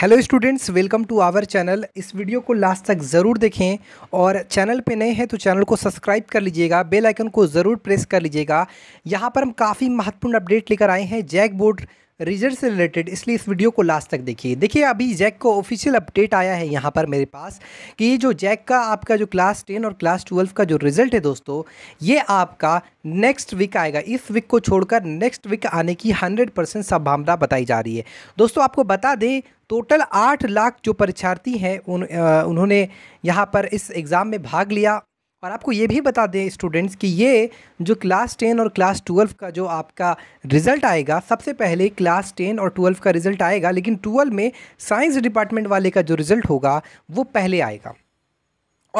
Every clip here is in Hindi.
hello students welcome to our channel इस वीडियो को लास्ट तक ज़रूर देखें और चैनल पे नए हैं तो चैनल को सब्सक्राइब कर लीजिएगा बेल आइकन को ज़रूर प्रेस कर लीजिएगा यहाँ पर हम काफ़ी महत्वपूर्ण अपडेट लेकर आए हैं जैक बोर्ड रिजल्ट से रिलेटेड इसलिए इस वीडियो को लास्ट तक देखिए देखिए अभी जैक को ऑफिशियल अपडेट आया है यहाँ पर मेरे पास कि ये जो जैक का आपका जो क्लास टेन और क्लास ट्वेल्व का जो रिजल्ट है दोस्तों ये आपका नेक्स्ट वीक आएगा इस वीक को छोड़कर नेक्स्ट वीक आने की हंड्रेड परसेंट संभावना बताई जा रही है दोस्तों आपको बता दें टोटल आठ लाख जो परीक्षार्थी हैं उन उन्होंने यहाँ पर इस एग्ज़ाम में भाग लिया और आपको ये भी बता दें स्टूडेंट्स कि ये जो क्लास टेन और क्लास ट्वेल्व का जो आपका रिज़ल्ट आएगा सबसे पहले क्लास टेन और ट्वेल्व का रिज़ल्ट आएगा लेकिन ट्वेल्व में साइंस डिपार्टमेंट वाले का जो रिज़ल्ट होगा वो पहले आएगा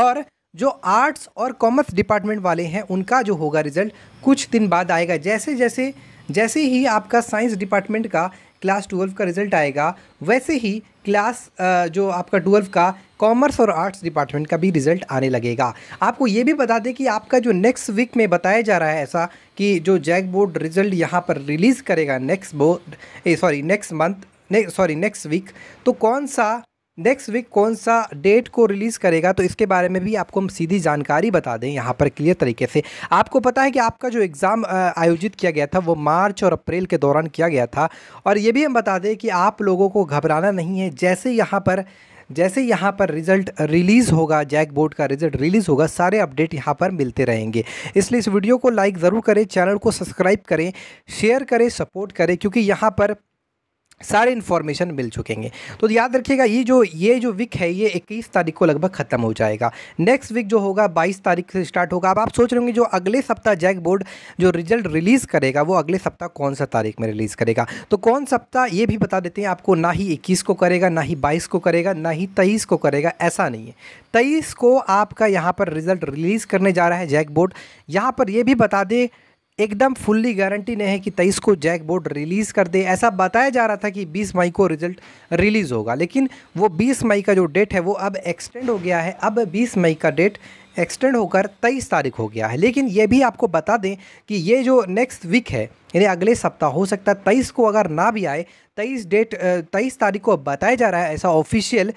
और जो आर्ट्स और कॉमर्स डिपार्टमेंट वाले हैं उनका जो होगा रिज़ल्ट कुछ दिन बाद आएगा जैसे जैसे जैसे ही आपका साइंस डिपार्टमेंट का क्लास ट्वेल्व का रिज़ल्ट आएगा वैसे ही क्लास जो आपका ट्वेल्व का कॉमर्स और आर्ट्स डिपार्टमेंट का भी रिजल्ट आने लगेगा आपको ये भी बता दें कि आपका जो नेक्स्ट वीक में बताया जा रहा है ऐसा कि जो जैक बोर्ड रिजल्ट यहाँ पर रिलीज़ करेगा next board sorry next month ने सॉरी नेक्स्ट वीक तो कौन सा नेक्स्ट वीक कौन सा डेट को रिलीज़ करेगा तो इसके बारे में भी आपको हम सीधी जानकारी बता दें यहाँ पर क्लियर तरीके से आपको पता है कि आपका जो एग्ज़ाम आयोजित किया गया था वो मार्च और अप्रैल के दौरान किया गया था और ये भी हम बता दें कि आप लोगों को घबराना नहीं है जैसे यहाँ पर जैसे यहाँ पर रिजल्ट रिलीज़ होगा जैक बोर्ड का रिजल्ट रिलीज़ होगा सारे अपडेट यहाँ पर मिलते रहेंगे इसलिए इस वीडियो को लाइक ज़रूर करें चैनल को सब्सक्राइब करें शेयर करें सपोर्ट करें क्योंकि यहाँ पर सारे इन्फॉर्मेशन मिल चुकेंगे तो याद रखिएगा ये जो ये जो वीक है ये इक्कीस तारीख को लगभग ख़त्म हो जाएगा नेक्स्ट वीक जो होगा बाईस तारीख से स्टार्ट होगा अब आप सोच रहे होंगे जो अगले सप्ताह जैक बोर्ड जो रिजल्ट रिलीज़ करेगा वो अगले सप्ताह कौन सा तारीख में रिलीज़ करेगा तो कौन सप्ताह ये भी बता देते हैं आपको ना ही इक्कीस को करेगा ना ही बाईस को करेगा ना ही तेईस को करेगा ऐसा नहीं है तेईस को आपका यहाँ पर रिज़ल्ट रिलीज़ करने जा रहा है जैक बोर्ड यहाँ पर यह भी बता दें एकदम फुल्ली गारंटी नहीं है कि तेईस को जैक बोर्ड रिलीज़ कर दे ऐसा बताया जा रहा था कि 20 मई को रिजल्ट रिलीज़ होगा लेकिन वो 20 मई का जो डेट है वो अब एक्सटेंड हो गया है अब 20 मई का डेट एक्सटेंड होकर तेईस तारीख हो गया है लेकिन ये भी आपको बता दें कि ये जो नेक्स्ट वीक है यानी अगले सप्ताह हो सकता है तेईस को अगर ना भी आए तेईस डेट तेईस तारीख को बताया जा रहा है ऐसा ऑफिशियल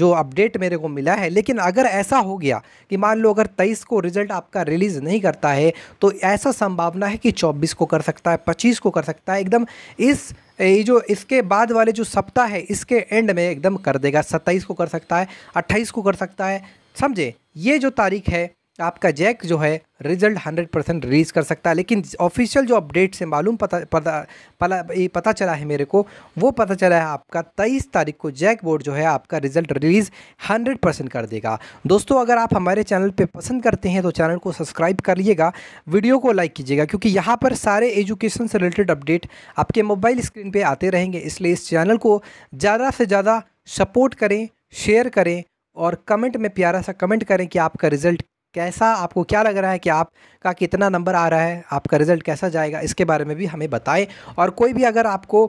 जो अपडेट मेरे को मिला है लेकिन अगर ऐसा हो गया कि मान लो अगर तेईस को रिजल्ट आपका रिलीज़ नहीं करता है तो ऐसा संभावना है कि चौबीस को कर सकता है पच्चीस को कर सकता है एकदम इस ये जो इसके बाद वाले जो सप्ताह है इसके एंड में एकदम कर देगा सत्ताईस को कर सकता है अट्ठाईस को कर सकता है समझे ये जो तारीख है आपका जैक जो है रिजल्ट 100 परसेंट रिलीज़ कर सकता है लेकिन ऑफिशियल जो अपडेट से मालूम पता पता पला, पता चला है मेरे को वो पता चला है आपका 23 तारीख को जैक बोर्ड जो है आपका रिजल्ट रिलीज़ 100 परसेंट कर देगा दोस्तों अगर आप हमारे चैनल पे पसंद करते हैं तो चैनल को सब्सक्राइब कर लिएगा वीडियो को लाइक कीजिएगा क्योंकि यहाँ पर सारे एजुकेशन से रिलेटेड अपडेट आपके मोबाइल स्क्रीन पर आते रहेंगे इसलिए इस चैनल को ज़्यादा से ज़्यादा सपोर्ट करें शेयर करें और कमेंट में प्यारा सा कमेंट करें कि आपका रिज़ल्ट कैसा आपको क्या लग रहा है कि आपका कितना नंबर आ रहा है आपका रिज़ल्ट कैसा जाएगा इसके बारे में भी हमें बताएं और कोई भी अगर आपको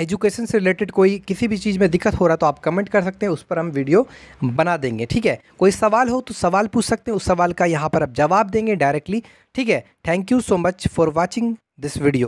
एजुकेशन से रिलेटेड कोई किसी भी चीज़ में दिक्कत हो रहा तो आप कमेंट कर सकते हैं उस पर हम वीडियो बना देंगे ठीक है कोई सवाल हो तो सवाल पूछ सकते हैं उस सवाल का यहाँ पर आप जवाब देंगे डायरेक्टली ठीक है thank you so much for watching this video